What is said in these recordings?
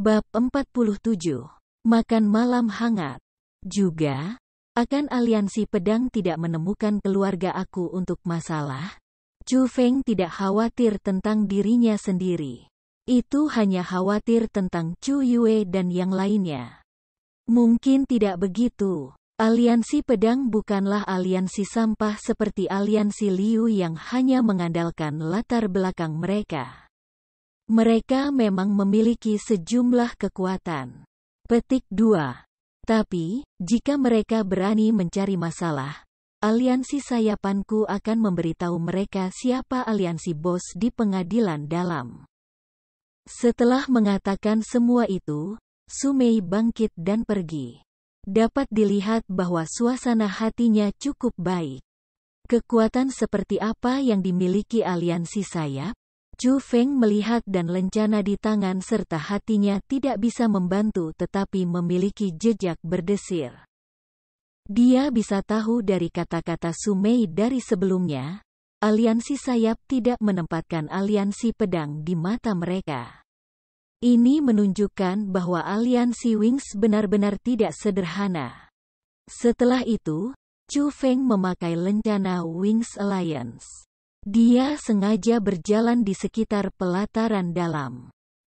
Bab 47. Makan malam hangat. Juga, akan aliansi pedang tidak menemukan keluarga aku untuk masalah? Chu Feng tidak khawatir tentang dirinya sendiri. Itu hanya khawatir tentang Chu Yue dan yang lainnya. Mungkin tidak begitu. Aliansi pedang bukanlah aliansi sampah seperti aliansi Liu yang hanya mengandalkan latar belakang mereka. Mereka memang memiliki sejumlah kekuatan. Petik 2. Tapi, jika mereka berani mencari masalah, aliansi sayapanku akan memberitahu mereka siapa aliansi bos di pengadilan dalam. Setelah mengatakan semua itu, Sumei bangkit dan pergi. Dapat dilihat bahwa suasana hatinya cukup baik. Kekuatan seperti apa yang dimiliki aliansi sayap? Chu Feng melihat dan lencana di tangan serta hatinya tidak bisa membantu tetapi memiliki jejak berdesir. Dia bisa tahu dari kata-kata Sumei dari sebelumnya, aliansi sayap tidak menempatkan aliansi pedang di mata mereka. Ini menunjukkan bahwa aliansi Wings benar-benar tidak sederhana. Setelah itu, Chu Feng memakai lencana Wings Alliance. Dia sengaja berjalan di sekitar pelataran dalam.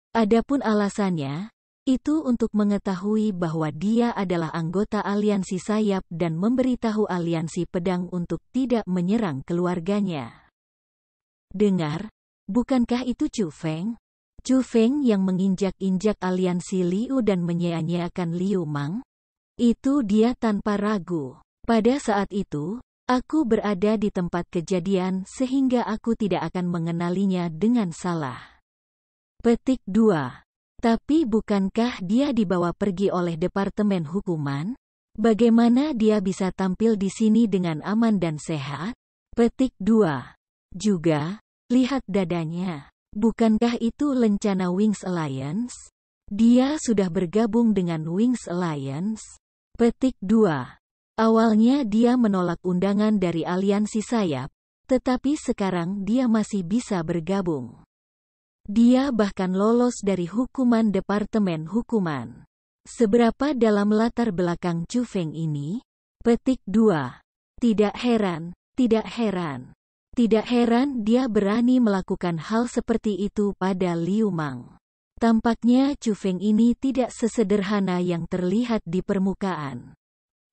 Adapun alasannya, itu untuk mengetahui bahwa dia adalah anggota aliansi sayap dan memberitahu aliansi pedang untuk tidak menyerang keluarganya. Dengar, bukankah itu Chu Feng? Chu Feng yang menginjak-injak aliansi Liu dan menyia-nyiakan Liu Mang? Itu dia tanpa ragu. Pada saat itu, Aku berada di tempat kejadian sehingga aku tidak akan mengenalinya dengan salah. Petik 2. Tapi bukankah dia dibawa pergi oleh Departemen Hukuman? Bagaimana dia bisa tampil di sini dengan aman dan sehat? Petik 2. Juga, lihat dadanya. Bukankah itu lencana Wings Alliance? Dia sudah bergabung dengan Wings Alliance. Petik 2. Awalnya dia menolak undangan dari aliansi sayap, tetapi sekarang dia masih bisa bergabung. Dia bahkan lolos dari hukuman Departemen Hukuman. Seberapa dalam latar belakang Chu Feng ini? Petik 2. Tidak heran, tidak heran. Tidak heran dia berani melakukan hal seperti itu pada Liu Mang. Tampaknya Chu Feng ini tidak sesederhana yang terlihat di permukaan.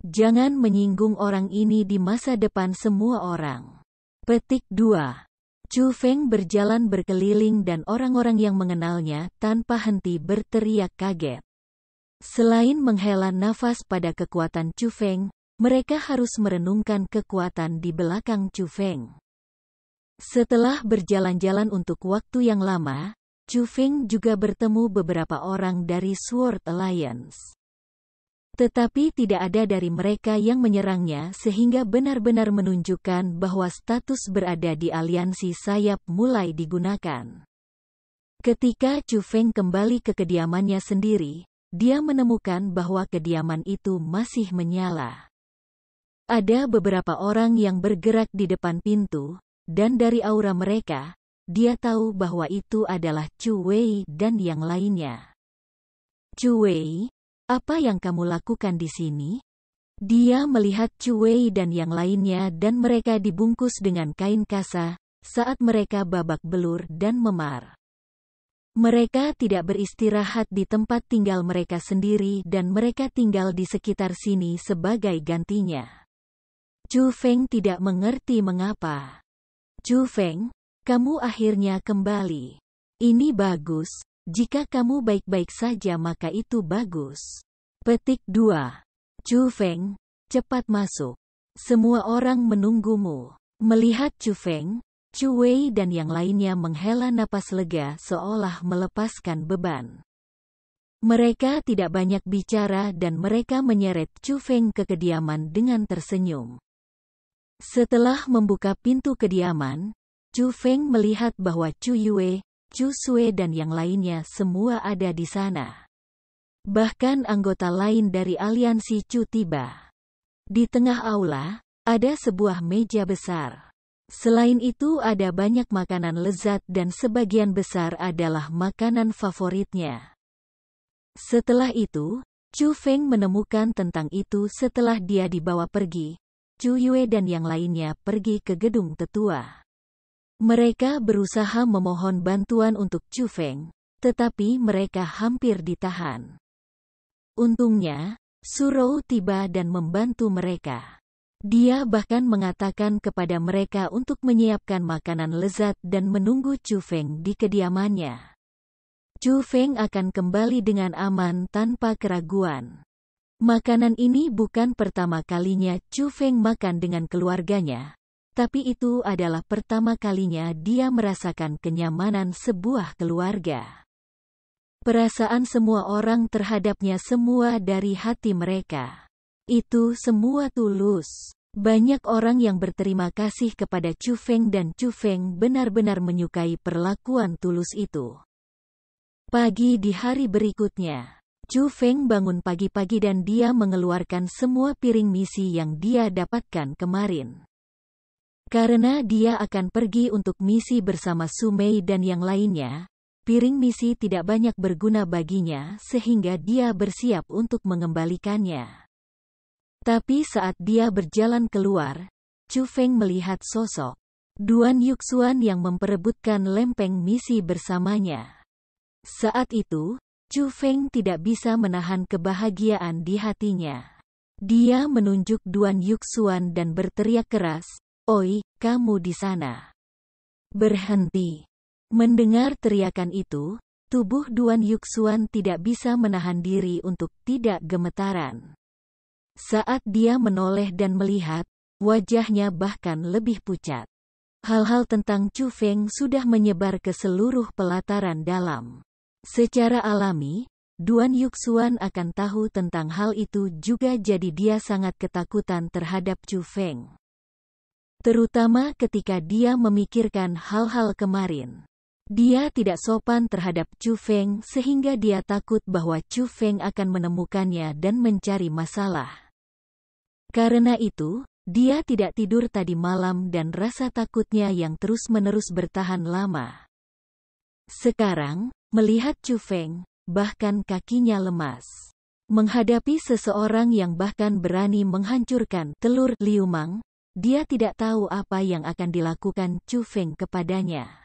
Jangan menyinggung orang ini di masa depan semua orang. Petik 2. Chu Feng berjalan berkeliling dan orang-orang yang mengenalnya tanpa henti berteriak kaget. Selain menghela nafas pada kekuatan Chu Feng, mereka harus merenungkan kekuatan di belakang Chu Feng. Setelah berjalan-jalan untuk waktu yang lama, Chu Feng juga bertemu beberapa orang dari Sword Alliance. Tetapi tidak ada dari mereka yang menyerangnya sehingga benar-benar menunjukkan bahwa status berada di aliansi sayap mulai digunakan. Ketika Chu Feng kembali ke kediamannya sendiri, dia menemukan bahwa kediaman itu masih menyala. Ada beberapa orang yang bergerak di depan pintu, dan dari aura mereka, dia tahu bahwa itu adalah Chu Wei dan yang lainnya. Chu Wei, apa yang kamu lakukan di sini? Dia melihat Chu Wei dan yang lainnya dan mereka dibungkus dengan kain kasa, saat mereka babak belur dan memar. Mereka tidak beristirahat di tempat tinggal mereka sendiri dan mereka tinggal di sekitar sini sebagai gantinya. Chu Feng tidak mengerti mengapa. Chu Feng, kamu akhirnya kembali. Ini bagus, jika kamu baik-baik saja maka itu bagus. Petik 2. Chu Feng, cepat masuk. Semua orang menunggumu. Melihat Chu Feng, Chu Wei dan yang lainnya menghela napas lega seolah melepaskan beban. Mereka tidak banyak bicara dan mereka menyeret Chu Feng ke kediaman dengan tersenyum. Setelah membuka pintu kediaman, Chu Feng melihat bahwa Chu Yue, Chu Sue dan yang lainnya semua ada di sana. Bahkan anggota lain dari aliansi Chu tiba. Di tengah aula, ada sebuah meja besar. Selain itu ada banyak makanan lezat dan sebagian besar adalah makanan favoritnya. Setelah itu, Chu Feng menemukan tentang itu setelah dia dibawa pergi. Chu Yue dan yang lainnya pergi ke gedung tetua. Mereka berusaha memohon bantuan untuk Chu Feng, tetapi mereka hampir ditahan. Untungnya, Surau tiba dan membantu mereka. Dia bahkan mengatakan kepada mereka untuk menyiapkan makanan lezat dan menunggu Chu Feng di kediamannya. Chu Feng akan kembali dengan aman tanpa keraguan. Makanan ini bukan pertama kalinya Chu Feng makan dengan keluarganya, tapi itu adalah pertama kalinya dia merasakan kenyamanan sebuah keluarga. Perasaan semua orang terhadapnya semua dari hati mereka. Itu semua tulus. Banyak orang yang berterima kasih kepada Chu Feng dan Chu Feng benar-benar menyukai perlakuan tulus itu. Pagi di hari berikutnya, Chu Feng bangun pagi-pagi dan dia mengeluarkan semua piring misi yang dia dapatkan kemarin. Karena dia akan pergi untuk misi bersama Sumei dan yang lainnya, piring misi tidak banyak berguna baginya sehingga dia bersiap untuk mengembalikannya. Tapi saat dia berjalan keluar, Chu Feng melihat sosok Duan Yuxuan yang memperebutkan lempeng misi bersamanya. Saat itu, Chu Feng tidak bisa menahan kebahagiaan di hatinya. Dia menunjuk Duan Yuxuan dan berteriak keras, Oi, kamu di sana. Berhenti. Mendengar teriakan itu, tubuh Duan Yuxuan tidak bisa menahan diri untuk tidak gemetaran. Saat dia menoleh dan melihat, wajahnya bahkan lebih pucat. Hal-hal tentang Chu Feng sudah menyebar ke seluruh pelataran dalam. Secara alami, Duan Yuxuan akan tahu tentang hal itu juga jadi dia sangat ketakutan terhadap Chu Feng. Terutama ketika dia memikirkan hal-hal kemarin. Dia tidak sopan terhadap Chu Feng sehingga dia takut bahwa Chu Feng akan menemukannya dan mencari masalah. Karena itu, dia tidak tidur tadi malam dan rasa takutnya yang terus-menerus bertahan lama. Sekarang, melihat Chu Feng, bahkan kakinya lemas. Menghadapi seseorang yang bahkan berani menghancurkan telur liumang, dia tidak tahu apa yang akan dilakukan Chu Feng kepadanya.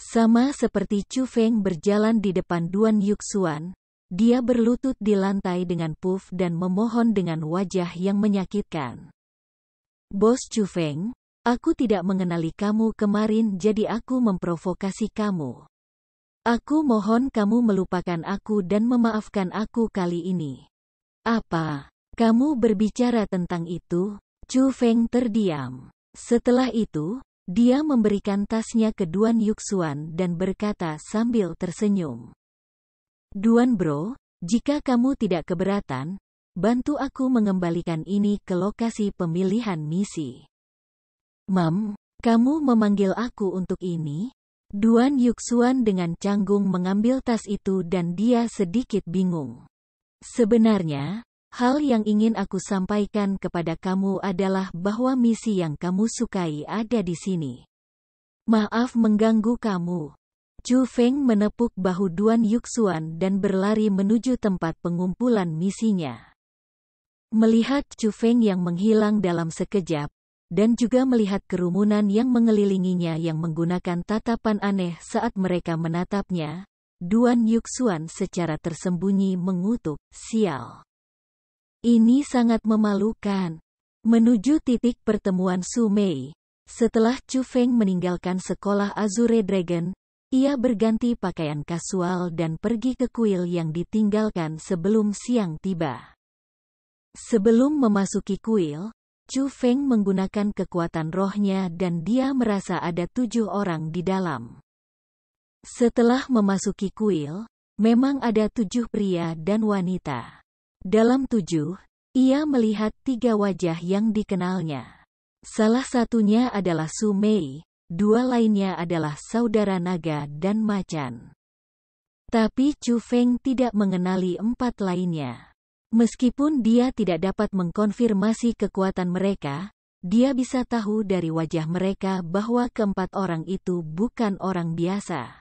Sama seperti Chu Feng berjalan di depan Duan Yuxuan, dia berlutut di lantai dengan puff dan memohon dengan wajah yang menyakitkan. Bos Chu Feng, aku tidak mengenali kamu kemarin jadi aku memprovokasi kamu. Aku mohon kamu melupakan aku dan memaafkan aku kali ini. Apa? Kamu berbicara tentang itu? Chu Feng terdiam. Setelah itu, dia memberikan tasnya ke Duan Yuxuan dan berkata sambil tersenyum. Duan Bro, jika kamu tidak keberatan, bantu aku mengembalikan ini ke lokasi pemilihan misi. Mam, kamu memanggil aku untuk ini? Duan Yuxuan dengan canggung mengambil tas itu dan dia sedikit bingung. Sebenarnya, Hal yang ingin aku sampaikan kepada kamu adalah bahwa misi yang kamu sukai ada di sini. Maaf mengganggu kamu. Chu Feng menepuk bahu Duan Yuxuan dan berlari menuju tempat pengumpulan misinya. Melihat Chu Feng yang menghilang dalam sekejap, dan juga melihat kerumunan yang mengelilinginya yang menggunakan tatapan aneh saat mereka menatapnya, Duan Yuxuan secara tersembunyi mengutuk, sial. Ini sangat memalukan. Menuju titik pertemuan Sumei. Setelah Chu Feng meninggalkan sekolah Azure Dragon, ia berganti pakaian kasual dan pergi ke kuil yang ditinggalkan sebelum siang tiba. Sebelum memasuki kuil, Chu Feng menggunakan kekuatan rohnya dan dia merasa ada tujuh orang di dalam. Setelah memasuki kuil, memang ada tujuh pria dan wanita. Dalam tujuh, ia melihat tiga wajah yang dikenalnya. Salah satunya adalah Sumei, dua lainnya adalah saudara naga dan macan. Tapi Chu Feng tidak mengenali empat lainnya. Meskipun dia tidak dapat mengkonfirmasi kekuatan mereka, dia bisa tahu dari wajah mereka bahwa keempat orang itu bukan orang biasa.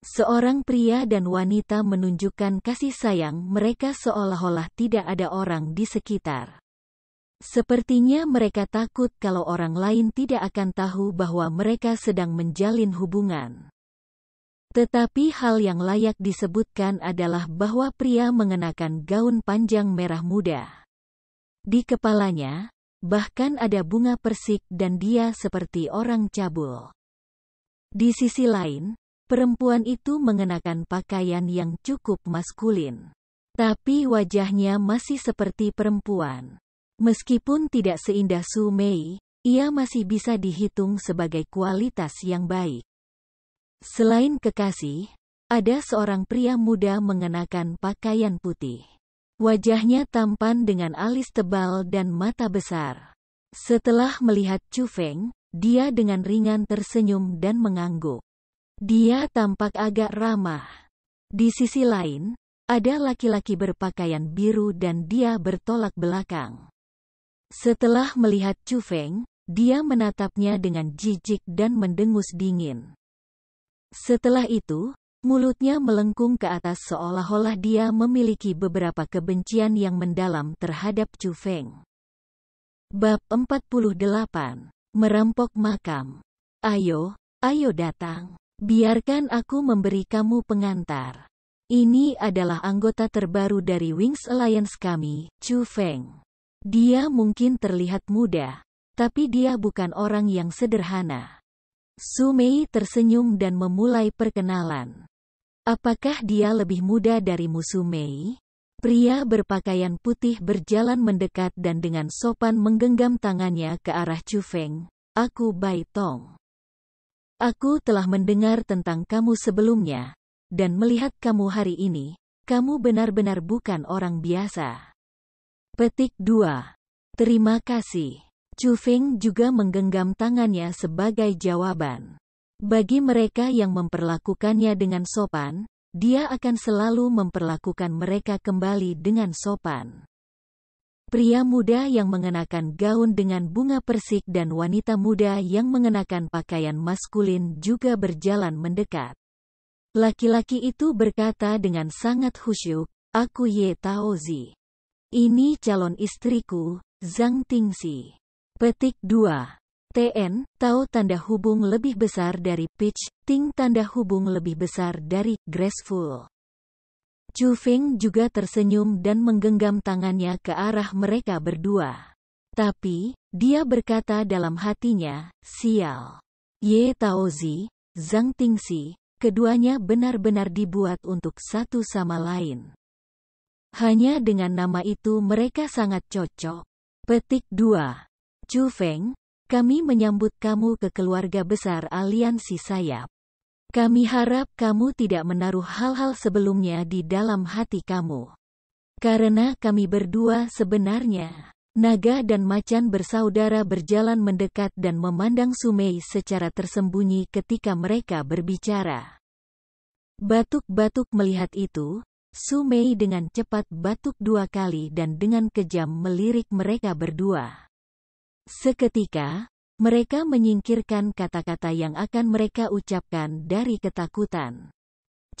Seorang pria dan wanita menunjukkan kasih sayang mereka seolah-olah tidak ada orang di sekitar. Sepertinya mereka takut kalau orang lain tidak akan tahu bahwa mereka sedang menjalin hubungan. Tetapi hal yang layak disebutkan adalah bahwa pria mengenakan gaun panjang merah muda. Di kepalanya, bahkan ada bunga persik dan dia seperti orang cabul. Di sisi lain, Perempuan itu mengenakan pakaian yang cukup maskulin. Tapi wajahnya masih seperti perempuan. Meskipun tidak seindah Su Mei, ia masih bisa dihitung sebagai kualitas yang baik. Selain kekasih, ada seorang pria muda mengenakan pakaian putih. Wajahnya tampan dengan alis tebal dan mata besar. Setelah melihat Chu Feng, dia dengan ringan tersenyum dan mengangguk. Dia tampak agak ramah. Di sisi lain, ada laki-laki berpakaian biru dan dia bertolak belakang. Setelah melihat Chu Feng, dia menatapnya dengan jijik dan mendengus dingin. Setelah itu, mulutnya melengkung ke atas seolah-olah dia memiliki beberapa kebencian yang mendalam terhadap Chu Feng. Bab 48 Merampok Makam Ayo, ayo datang. Biarkan aku memberi kamu pengantar. Ini adalah anggota terbaru dari Wings Alliance kami, Chu Feng. Dia mungkin terlihat muda, tapi dia bukan orang yang sederhana. Su Mei tersenyum dan memulai perkenalan. Apakah dia lebih muda dari Mei Pria berpakaian putih berjalan mendekat dan dengan sopan menggenggam tangannya ke arah Chu Feng. Aku Bai Tong. Aku telah mendengar tentang kamu sebelumnya, dan melihat kamu hari ini, kamu benar-benar bukan orang biasa. Petik 2. Terima kasih. Chu Feng juga menggenggam tangannya sebagai jawaban. Bagi mereka yang memperlakukannya dengan sopan, dia akan selalu memperlakukan mereka kembali dengan sopan pria muda yang mengenakan gaun dengan bunga persik dan wanita muda yang mengenakan pakaian maskulin juga berjalan mendekat. Laki-laki itu berkata dengan sangat khusyuk, Aku Ye Taozi. Ini calon istriku, Zhang Tingxi." Petik 2. TN, Tao tanda hubung lebih besar dari pitch, Ting tanda hubung lebih besar dari graceful. Chu Feng juga tersenyum dan menggenggam tangannya ke arah mereka berdua. Tapi, dia berkata dalam hatinya, sial. Ye Taozi, Zhang Tingxi, keduanya benar-benar dibuat untuk satu sama lain. Hanya dengan nama itu mereka sangat cocok. Petik 2. Chu Feng, kami menyambut kamu ke keluarga besar aliansi sayap. Kami harap kamu tidak menaruh hal-hal sebelumnya di dalam hati kamu. Karena kami berdua sebenarnya, naga dan macan bersaudara berjalan mendekat dan memandang Sumei secara tersembunyi ketika mereka berbicara. Batuk-batuk melihat itu, Sumei dengan cepat batuk dua kali dan dengan kejam melirik mereka berdua. Seketika, mereka menyingkirkan kata-kata yang akan mereka ucapkan dari ketakutan.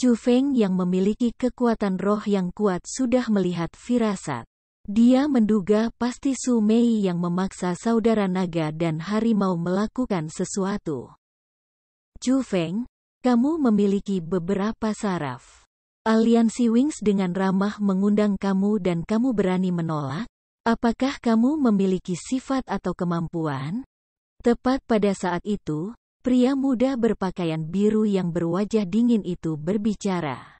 Chu Feng yang memiliki kekuatan roh yang kuat sudah melihat firasat. Dia menduga pasti Su Mei yang memaksa saudara naga dan harimau melakukan sesuatu. Chu Feng, kamu memiliki beberapa saraf. Aliansi Wings dengan ramah mengundang kamu dan kamu berani menolak? Apakah kamu memiliki sifat atau kemampuan? Tepat pada saat itu, pria muda berpakaian biru yang berwajah dingin itu berbicara.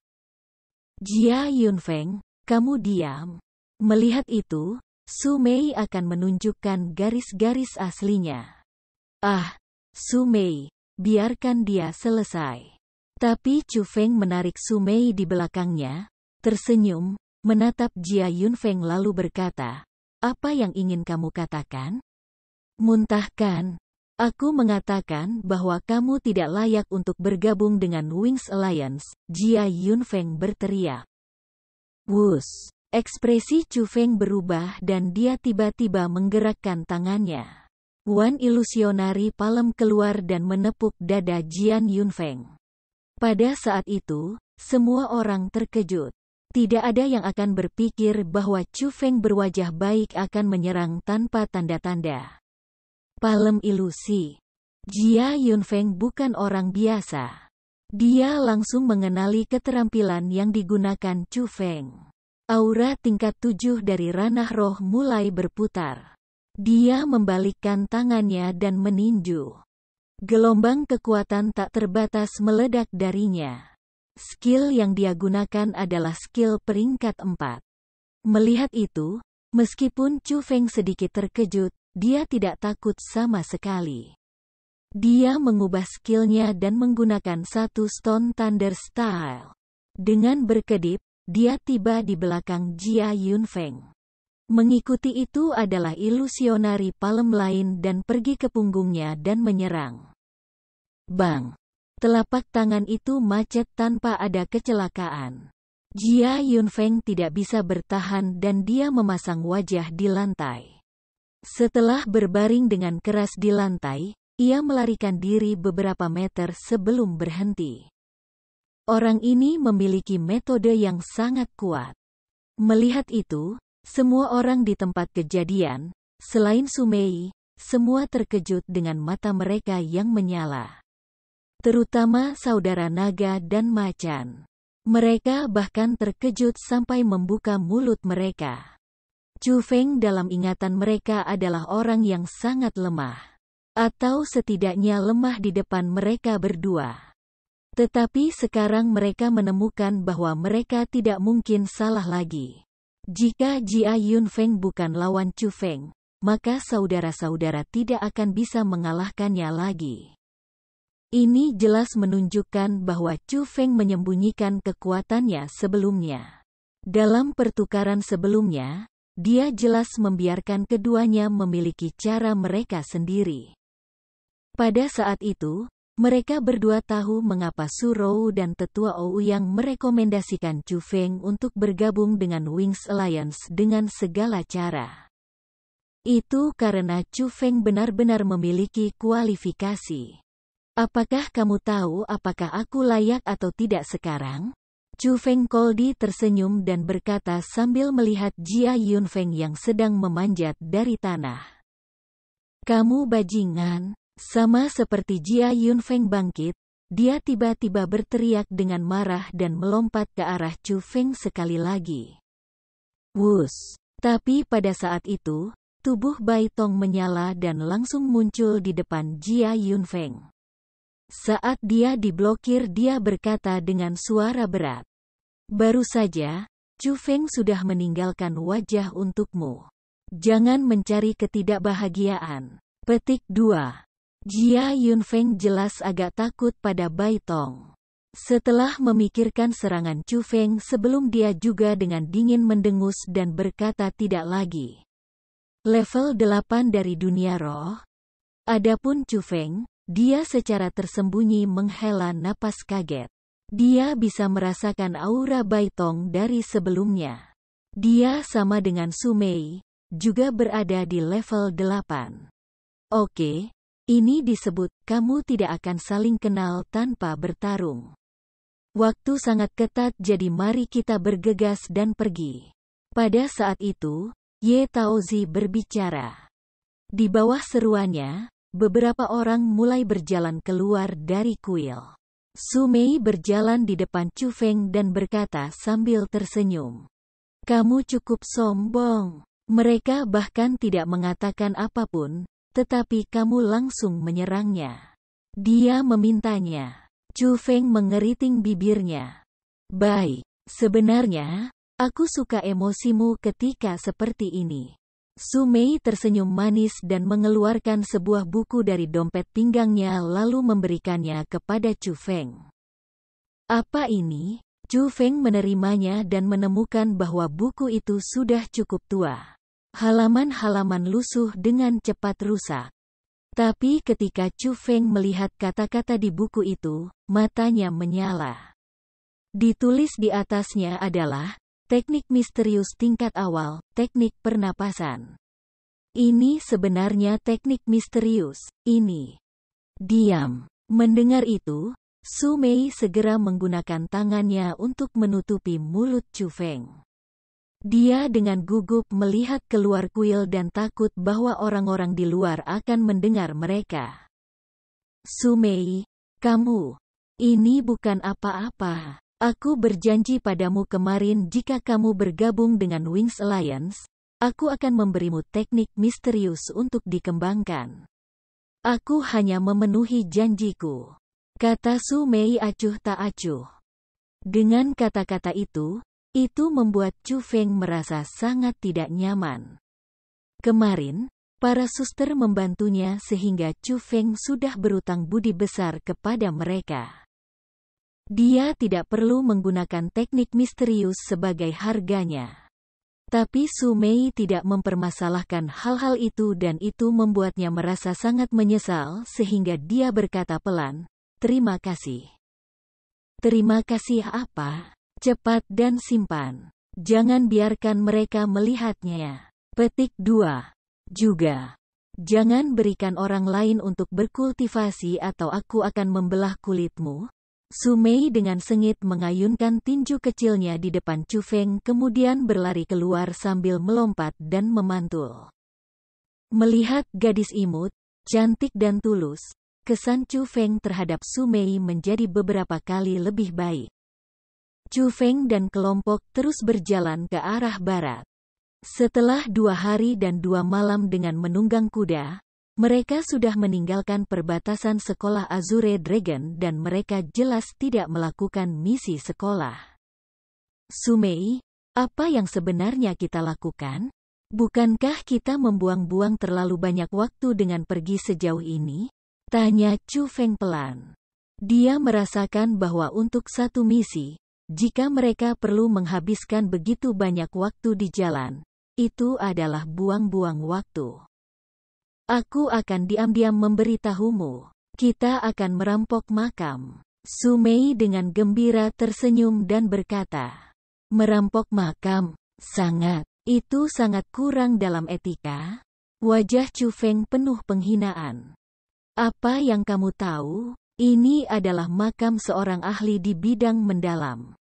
Jia Yunfeng, kamu diam. Melihat itu, Su Mei akan menunjukkan garis-garis aslinya. Ah, Su Mei, biarkan dia selesai. Tapi Chu Feng menarik Su Mei di belakangnya, tersenyum, menatap Jia Yunfeng lalu berkata, apa yang ingin kamu katakan? Muntahkan. Aku mengatakan bahwa kamu tidak layak untuk bergabung dengan Wings Alliance, Jia Yunfeng berteriak. Wus. Ekspresi Chu Feng berubah dan dia tiba-tiba menggerakkan tangannya. Wan ilusionari palem keluar dan menepuk dada Jian Yunfeng. Pada saat itu, semua orang terkejut. Tidak ada yang akan berpikir bahwa Chu Feng berwajah baik akan menyerang tanpa tanda-tanda. Palem ilusi. Jia Yunfeng bukan orang biasa. Dia langsung mengenali keterampilan yang digunakan Chu Feng. Aura tingkat tujuh dari ranah roh mulai berputar. Dia membalikkan tangannya dan meninju. Gelombang kekuatan tak terbatas meledak darinya. Skill yang dia gunakan adalah skill peringkat empat. Melihat itu, meskipun Chu Feng sedikit terkejut, dia tidak takut sama sekali. Dia mengubah skillnya dan menggunakan satu Stone Thunder Style. Dengan berkedip, dia tiba di belakang Jia Yunfeng. Mengikuti itu adalah ilusionari palem lain dan pergi ke punggungnya dan menyerang. Bang! Telapak tangan itu macet tanpa ada kecelakaan. Jia Yunfeng tidak bisa bertahan dan dia memasang wajah di lantai. Setelah berbaring dengan keras di lantai, ia melarikan diri beberapa meter sebelum berhenti. Orang ini memiliki metode yang sangat kuat. Melihat itu, semua orang di tempat kejadian, selain Sumei, semua terkejut dengan mata mereka yang menyala. Terutama saudara naga dan macan. Mereka bahkan terkejut sampai membuka mulut mereka. Chu Feng dalam ingatan mereka adalah orang yang sangat lemah. Atau setidaknya lemah di depan mereka berdua. Tetapi sekarang mereka menemukan bahwa mereka tidak mungkin salah lagi. Jika Jia Feng bukan lawan Chu Feng, maka saudara-saudara tidak akan bisa mengalahkannya lagi. Ini jelas menunjukkan bahwa Chu Feng menyembunyikan kekuatannya sebelumnya. Dalam pertukaran sebelumnya, dia jelas membiarkan keduanya memiliki cara mereka sendiri. Pada saat itu, mereka berdua tahu mengapa Surou dan Tetua Ou yang merekomendasikan Chu Feng untuk bergabung dengan Wings Alliance dengan segala cara. Itu karena Chu Feng benar-benar memiliki kualifikasi. Apakah kamu tahu apakah aku layak atau tidak sekarang? Chu Feng Koldi tersenyum dan berkata sambil melihat Jia Feng yang sedang memanjat dari tanah. Kamu bajingan, sama seperti Jia Feng bangkit, dia tiba-tiba berteriak dengan marah dan melompat ke arah Chu Feng sekali lagi. Wus! Tapi pada saat itu, tubuh Bai Tong menyala dan langsung muncul di depan Jia Feng. Saat dia diblokir dia berkata dengan suara berat. Baru saja, Chu Feng sudah meninggalkan wajah untukmu. Jangan mencari ketidakbahagiaan. Petik 2. Jia Yun Feng jelas agak takut pada Bai Tong. Setelah memikirkan serangan Chu Feng sebelum dia juga dengan dingin mendengus dan berkata tidak lagi. Level 8 dari dunia roh. Adapun Chu Feng, dia secara tersembunyi menghela napas kaget. Dia bisa merasakan aura Baitong dari sebelumnya. Dia sama dengan Sumei, juga berada di level 8. Oke, ini disebut kamu tidak akan saling kenal tanpa bertarung. Waktu sangat ketat jadi mari kita bergegas dan pergi. Pada saat itu, Ye Taozi berbicara. Di bawah seruannya, beberapa orang mulai berjalan keluar dari kuil. Sumei berjalan di depan Chu Feng dan berkata sambil tersenyum. Kamu cukup sombong. Mereka bahkan tidak mengatakan apapun, tetapi kamu langsung menyerangnya. Dia memintanya. Chu Feng mengeriting bibirnya. Baik, sebenarnya, aku suka emosimu ketika seperti ini. Sumei tersenyum manis dan mengeluarkan sebuah buku dari dompet pinggangnya lalu memberikannya kepada Chu Feng. Apa ini? Chu Feng menerimanya dan menemukan bahwa buku itu sudah cukup tua. Halaman-halaman lusuh dengan cepat rusak. Tapi ketika Chu Feng melihat kata-kata di buku itu, matanya menyala. Ditulis di atasnya adalah, Teknik misterius tingkat awal, teknik pernapasan. Ini sebenarnya teknik misterius. Ini. Diam. Mendengar itu, Su Mei segera menggunakan tangannya untuk menutupi mulut Chu Feng. Dia dengan gugup melihat keluar kuil dan takut bahwa orang-orang di luar akan mendengar mereka. Su Mei, kamu, ini bukan apa-apa. Aku berjanji padamu kemarin jika kamu bergabung dengan Wings Alliance, aku akan memberimu teknik misterius untuk dikembangkan. Aku hanya memenuhi janjiku. Kata Su Mei acuh tak acuh. Dengan kata-kata itu, itu membuat Chu Feng merasa sangat tidak nyaman. Kemarin, para suster membantunya sehingga Chu Feng sudah berutang budi besar kepada mereka. Dia tidak perlu menggunakan teknik misterius sebagai harganya. Tapi Su Mei tidak mempermasalahkan hal-hal itu dan itu membuatnya merasa sangat menyesal sehingga dia berkata pelan, Terima kasih. Terima kasih apa? Cepat dan simpan. Jangan biarkan mereka melihatnya. Petik 2. Juga. Jangan berikan orang lain untuk berkultivasi atau aku akan membelah kulitmu, Sumei dengan sengit mengayunkan tinju kecilnya di depan Chu Feng kemudian berlari keluar sambil melompat dan memantul. Melihat gadis imut, cantik dan tulus, kesan Chu Feng terhadap Sumei menjadi beberapa kali lebih baik. Chu Feng dan kelompok terus berjalan ke arah barat. Setelah dua hari dan dua malam dengan menunggang kuda, mereka sudah meninggalkan perbatasan sekolah Azure Dragon dan mereka jelas tidak melakukan misi sekolah. Sumei, apa yang sebenarnya kita lakukan? Bukankah kita membuang-buang terlalu banyak waktu dengan pergi sejauh ini? Tanya Chu Feng pelan. Dia merasakan bahwa untuk satu misi, jika mereka perlu menghabiskan begitu banyak waktu di jalan, itu adalah buang-buang waktu. Aku akan diam-diam memberitahumu. Kita akan merampok makam. Sumei dengan gembira tersenyum dan berkata, Merampok makam, sangat, itu sangat kurang dalam etika. Wajah Chu Feng penuh penghinaan. Apa yang kamu tahu? Ini adalah makam seorang ahli di bidang mendalam.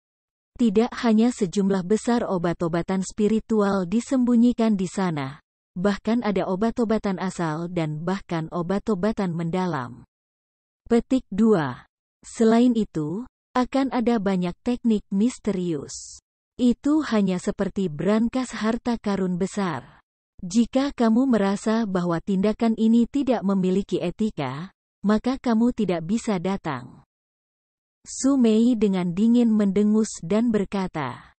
Tidak hanya sejumlah besar obat-obatan spiritual disembunyikan di sana, bahkan ada obat-obatan asal dan bahkan obat-obatan mendalam. Petik 2. Selain itu, akan ada banyak teknik misterius. Itu hanya seperti berangkas harta karun besar. Jika kamu merasa bahwa tindakan ini tidak memiliki etika, maka kamu tidak bisa datang. Sumei dengan dingin mendengus dan berkata,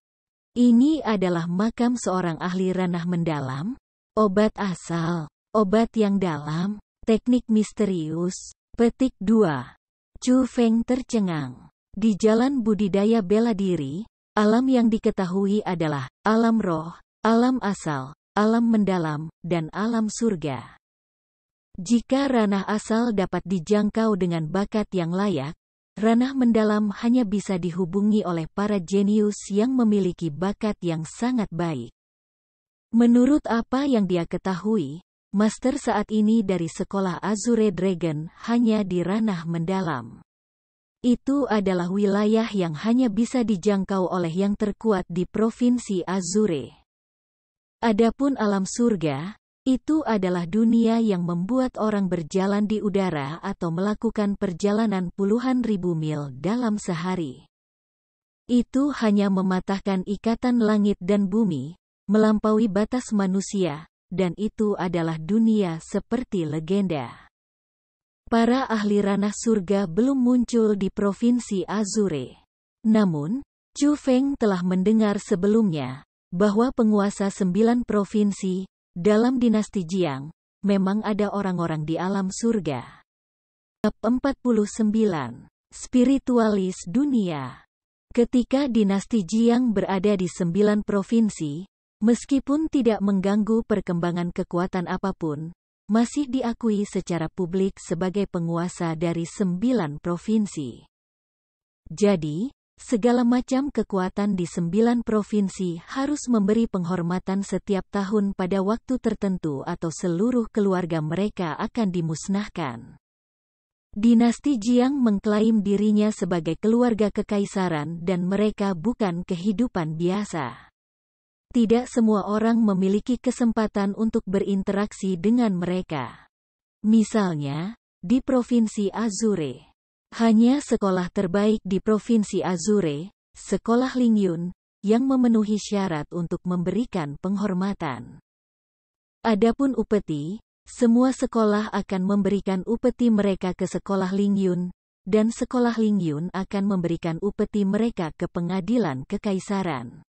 ini adalah makam seorang ahli ranah mendalam, Obat asal, obat yang dalam, teknik misterius, petik 2. Chu Feng tercengang. Di jalan budidaya bela diri, alam yang diketahui adalah alam roh, alam asal, alam mendalam, dan alam surga. Jika ranah asal dapat dijangkau dengan bakat yang layak, ranah mendalam hanya bisa dihubungi oleh para jenius yang memiliki bakat yang sangat baik. Menurut apa yang dia ketahui, master saat ini dari sekolah Azure Dragon hanya di ranah mendalam. Itu adalah wilayah yang hanya bisa dijangkau oleh yang terkuat di provinsi Azure. Adapun alam surga, itu adalah dunia yang membuat orang berjalan di udara atau melakukan perjalanan puluhan ribu mil dalam sehari. Itu hanya mematahkan ikatan langit dan bumi, melampaui batas manusia, dan itu adalah dunia seperti legenda. Para ahli ranah surga belum muncul di provinsi Azure. Namun, Chu Feng telah mendengar sebelumnya bahwa penguasa sembilan provinsi dalam dinasti Jiang memang ada orang-orang di alam surga. Bab 49 Spiritualis Dunia Ketika dinasti Jiang berada di sembilan provinsi, Meskipun tidak mengganggu perkembangan kekuatan apapun, masih diakui secara publik sebagai penguasa dari sembilan provinsi. Jadi, segala macam kekuatan di sembilan provinsi harus memberi penghormatan setiap tahun pada waktu tertentu atau seluruh keluarga mereka akan dimusnahkan. Dinasti Jiang mengklaim dirinya sebagai keluarga kekaisaran dan mereka bukan kehidupan biasa. Tidak semua orang memiliki kesempatan untuk berinteraksi dengan mereka. Misalnya, di Provinsi Azure. Hanya sekolah terbaik di Provinsi Azure, Sekolah Lingyun, yang memenuhi syarat untuk memberikan penghormatan. Adapun upeti, semua sekolah akan memberikan upeti mereka ke sekolah Lingyun, dan sekolah Lingyun akan memberikan upeti mereka ke pengadilan kekaisaran.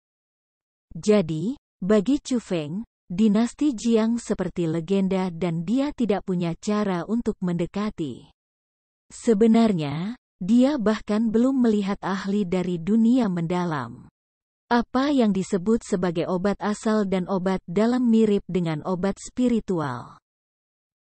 Jadi, bagi Chu Feng, dinasti Jiang seperti legenda dan dia tidak punya cara untuk mendekati. Sebenarnya, dia bahkan belum melihat ahli dari dunia mendalam. Apa yang disebut sebagai obat asal dan obat dalam mirip dengan obat spiritual.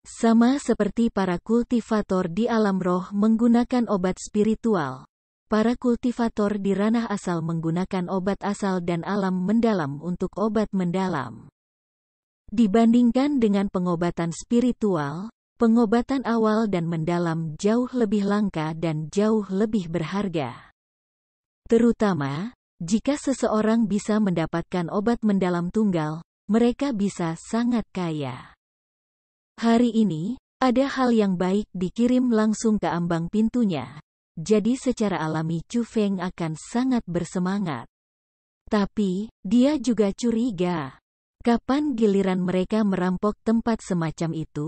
Sama seperti para kultivator di alam roh menggunakan obat spiritual, Para kultivator di ranah asal menggunakan obat asal dan alam mendalam untuk obat mendalam. Dibandingkan dengan pengobatan spiritual, pengobatan awal dan mendalam jauh lebih langka dan jauh lebih berharga. Terutama, jika seseorang bisa mendapatkan obat mendalam tunggal, mereka bisa sangat kaya. Hari ini, ada hal yang baik dikirim langsung ke ambang pintunya, jadi secara alami Chu Feng akan sangat bersemangat. Tapi, dia juga curiga. Kapan giliran mereka merampok tempat semacam itu?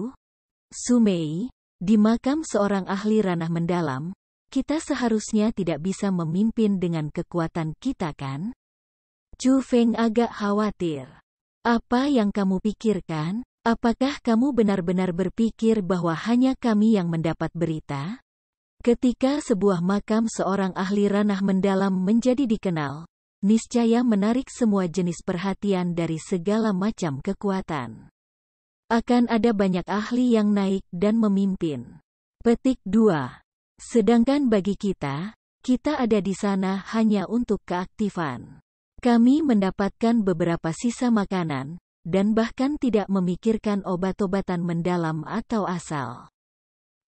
Sumei, di makam seorang ahli ranah mendalam, kita seharusnya tidak bisa memimpin dengan kekuatan kita kan? Chu Feng agak khawatir. Apa yang kamu pikirkan? Apakah kamu benar-benar berpikir bahwa hanya kami yang mendapat berita? Ketika sebuah makam seorang ahli ranah mendalam menjadi dikenal, niscaya menarik semua jenis perhatian dari segala macam kekuatan. Akan ada banyak ahli yang naik dan memimpin. Petik 2. Sedangkan bagi kita, kita ada di sana hanya untuk keaktifan. Kami mendapatkan beberapa sisa makanan, dan bahkan tidak memikirkan obat-obatan mendalam atau asal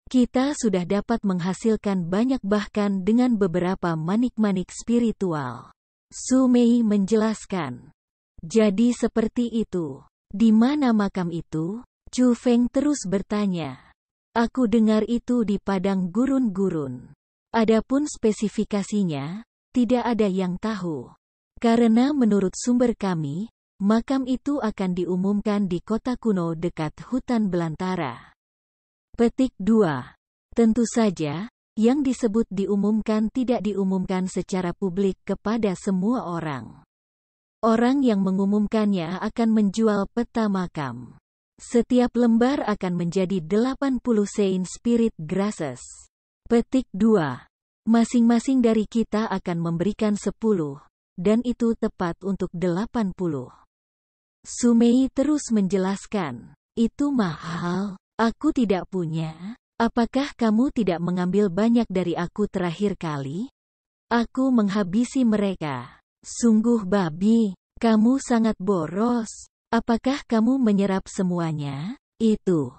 kita sudah dapat menghasilkan banyak bahkan dengan beberapa manik-manik spiritual. Sumei menjelaskan. Jadi seperti itu. Di mana makam itu? Chu Feng terus bertanya. Aku dengar itu di padang gurun-gurun. Adapun spesifikasinya, tidak ada yang tahu. Karena menurut sumber kami, makam itu akan diumumkan di kota kuno dekat hutan belantara. Petik 2. Tentu saja, yang disebut diumumkan tidak diumumkan secara publik kepada semua orang. Orang yang mengumumkannya akan menjual peta makam. Setiap lembar akan menjadi 80 sein Spirit Grasses. Petik 2. Masing-masing dari kita akan memberikan 10, dan itu tepat untuk 80. Sumei terus menjelaskan, itu mahal. Aku tidak punya. Apakah kamu tidak mengambil banyak dari aku terakhir kali? Aku menghabisi mereka. Sungguh babi, kamu sangat boros. Apakah kamu menyerap semuanya? Itu.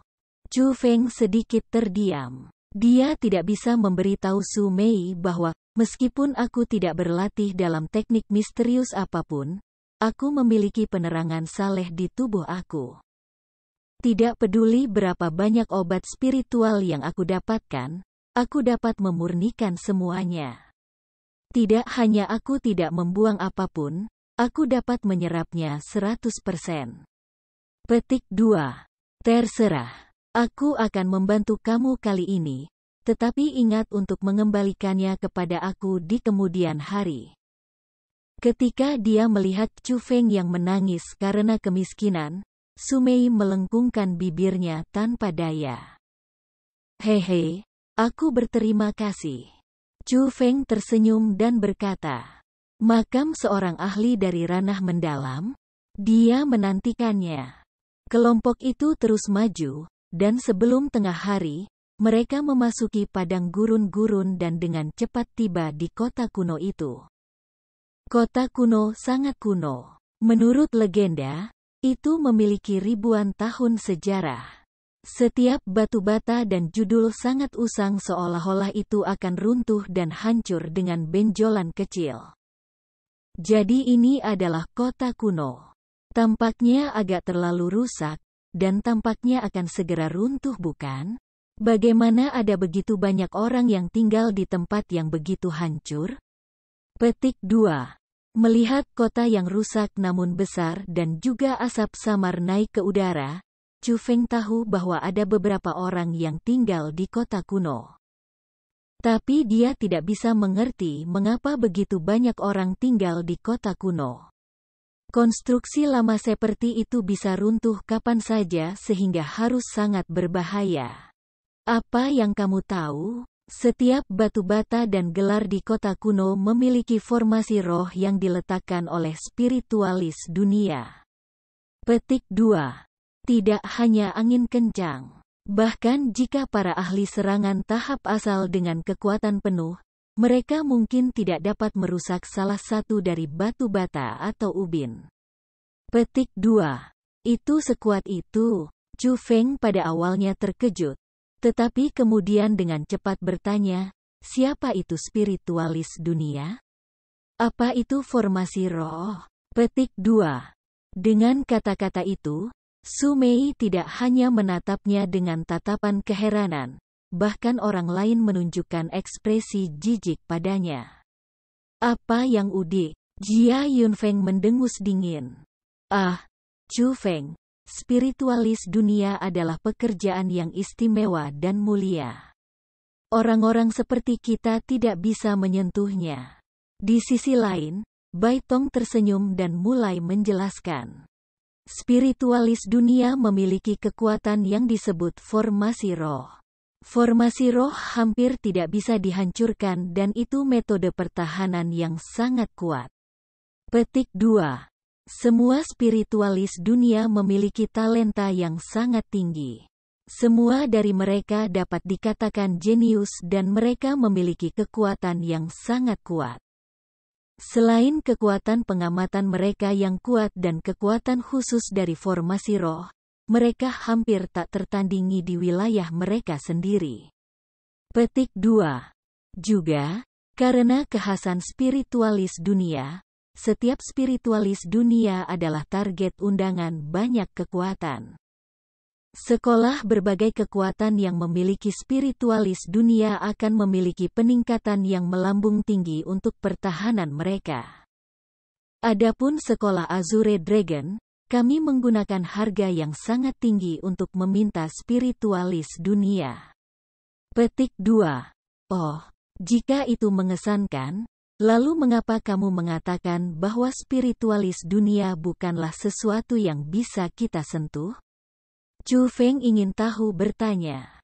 Chu Feng sedikit terdiam. Dia tidak bisa memberitahu Su Mei bahwa, meskipun aku tidak berlatih dalam teknik misterius apapun, aku memiliki penerangan saleh di tubuh aku. Tidak peduli berapa banyak obat spiritual yang aku dapatkan, aku dapat memurnikan semuanya. Tidak hanya aku tidak membuang apapun, aku dapat menyerapnya 100%. Petik 2. Terserah. Aku akan membantu kamu kali ini, tetapi ingat untuk mengembalikannya kepada aku di kemudian hari. Ketika dia melihat Chu Feng yang menangis karena kemiskinan, Sumei melengkungkan bibirnya tanpa daya. Hehe, aku berterima kasih. Chu Feng tersenyum dan berkata, makam seorang ahli dari ranah mendalam, dia menantikannya. Kelompok itu terus maju, dan sebelum tengah hari, mereka memasuki padang gurun-gurun dan dengan cepat tiba di kota kuno itu. Kota kuno sangat kuno. Menurut legenda, itu memiliki ribuan tahun sejarah. Setiap batu bata dan judul sangat usang seolah-olah itu akan runtuh dan hancur dengan benjolan kecil. Jadi ini adalah kota kuno. Tampaknya agak terlalu rusak, dan tampaknya akan segera runtuh bukan? Bagaimana ada begitu banyak orang yang tinggal di tempat yang begitu hancur? Petik 2. Melihat kota yang rusak namun besar dan juga asap samar naik ke udara, Chu Feng tahu bahwa ada beberapa orang yang tinggal di kota kuno. Tapi dia tidak bisa mengerti mengapa begitu banyak orang tinggal di kota kuno. Konstruksi lama seperti itu bisa runtuh kapan saja sehingga harus sangat berbahaya. Apa yang kamu tahu? Setiap batu bata dan gelar di kota kuno memiliki formasi roh yang diletakkan oleh spiritualis dunia. Petik 2. Tidak hanya angin kencang. Bahkan jika para ahli serangan tahap asal dengan kekuatan penuh, mereka mungkin tidak dapat merusak salah satu dari batu bata atau ubin. Petik 2. Itu sekuat itu, Chu Feng pada awalnya terkejut, tetapi kemudian dengan cepat bertanya, siapa itu spiritualis dunia? Apa itu formasi roh? Petik 2. Dengan kata-kata itu, Sumei tidak hanya menatapnya dengan tatapan keheranan, bahkan orang lain menunjukkan ekspresi jijik padanya. Apa yang udik? Jia Yunfeng mendengus dingin. Ah, Chu Feng, spiritualis dunia adalah pekerjaan yang istimewa dan mulia. Orang-orang seperti kita tidak bisa menyentuhnya. Di sisi lain, Baitong tersenyum dan mulai menjelaskan. Spiritualis dunia memiliki kekuatan yang disebut formasi roh. Formasi roh hampir tidak bisa dihancurkan dan itu metode pertahanan yang sangat kuat. Petik 2. Semua spiritualis dunia memiliki talenta yang sangat tinggi. Semua dari mereka dapat dikatakan jenius dan mereka memiliki kekuatan yang sangat kuat. Selain kekuatan pengamatan mereka yang kuat dan kekuatan khusus dari formasi roh, mereka hampir tak tertandingi di wilayah mereka sendiri. Petik 2. Juga, karena kekhasan spiritualis dunia, setiap spiritualis dunia adalah target undangan banyak kekuatan. Sekolah berbagai kekuatan yang memiliki spiritualis dunia akan memiliki peningkatan yang melambung tinggi untuk pertahanan mereka. Adapun sekolah Azure Dragon, kami menggunakan harga yang sangat tinggi untuk meminta spiritualis dunia. Petik 2. Oh, jika itu mengesankan, Lalu mengapa kamu mengatakan bahwa spiritualis dunia bukanlah sesuatu yang bisa kita sentuh? Chu Feng ingin tahu bertanya.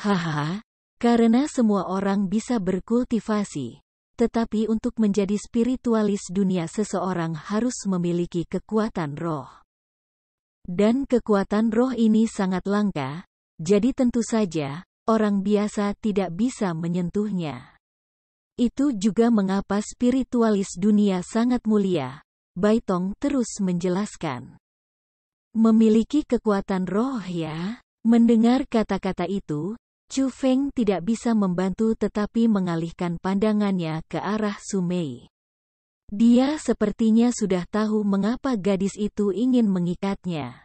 Hahaha, karena semua orang bisa berkultivasi. Tetapi untuk menjadi spiritualis dunia seseorang harus memiliki kekuatan roh. Dan kekuatan roh ini sangat langka, jadi tentu saja, orang biasa tidak bisa menyentuhnya. Itu juga mengapa spiritualis dunia sangat mulia. Baitong terus menjelaskan. Memiliki kekuatan roh ya. Mendengar kata-kata itu, Chu Feng tidak bisa membantu tetapi mengalihkan pandangannya ke arah Sumei. Dia sepertinya sudah tahu mengapa gadis itu ingin mengikatnya.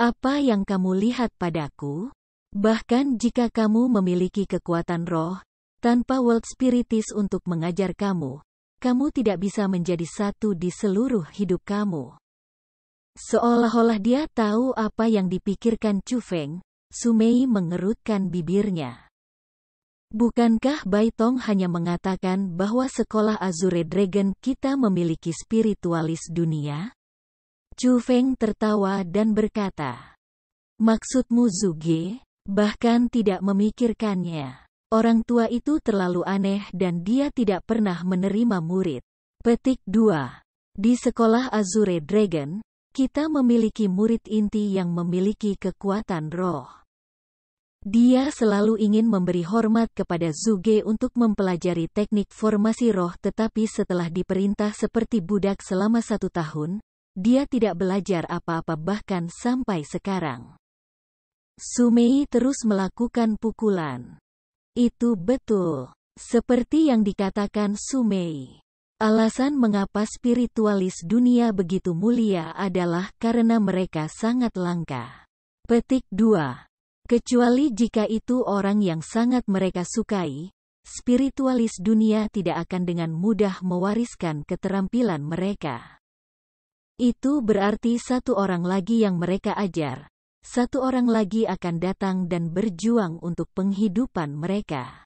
Apa yang kamu lihat padaku? Bahkan jika kamu memiliki kekuatan roh, tanpa World Spiritis untuk mengajar kamu, kamu tidak bisa menjadi satu di seluruh hidup kamu. Seolah-olah dia tahu apa yang dipikirkan Chu Feng, Sumei mengerutkan bibirnya. Bukankah Bai Tong hanya mengatakan bahwa sekolah Azure Dragon kita memiliki spiritualis dunia? Chu Feng tertawa dan berkata, Maksudmu Zuge? Bahkan tidak memikirkannya. Orang tua itu terlalu aneh dan dia tidak pernah menerima murid. Petik 2. Di sekolah Azure Dragon, kita memiliki murid inti yang memiliki kekuatan roh. Dia selalu ingin memberi hormat kepada Zuge untuk mempelajari teknik formasi roh tetapi setelah diperintah seperti budak selama satu tahun, dia tidak belajar apa-apa bahkan sampai sekarang. Sumei terus melakukan pukulan. Itu betul. Seperti yang dikatakan Sumei. Alasan mengapa spiritualis dunia begitu mulia adalah karena mereka sangat langka. Petik 2. Kecuali jika itu orang yang sangat mereka sukai, spiritualis dunia tidak akan dengan mudah mewariskan keterampilan mereka. Itu berarti satu orang lagi yang mereka ajar, satu orang lagi akan datang dan berjuang untuk penghidupan mereka.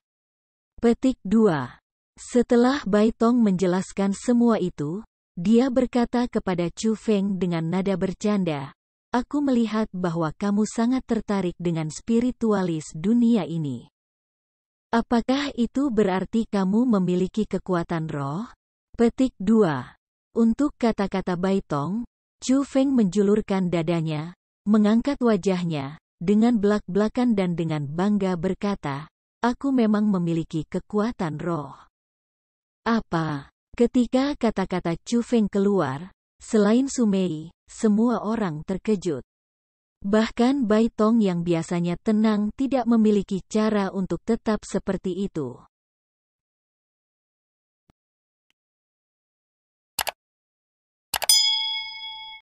Petik 2. Setelah Baitong menjelaskan semua itu, dia berkata kepada Chu Feng dengan nada bercanda, Aku melihat bahwa kamu sangat tertarik dengan spiritualis dunia ini. Apakah itu berarti kamu memiliki kekuatan roh? Petik 2. Untuk kata-kata Baitong, Chu Feng menjulurkan dadanya, Mengangkat wajahnya, dengan belak-belakan dan dengan bangga berkata, Aku memang memiliki kekuatan roh. Apa? Ketika kata-kata Chu Feng keluar, selain Sumei, semua orang terkejut. Bahkan Bai Tong yang biasanya tenang tidak memiliki cara untuk tetap seperti itu.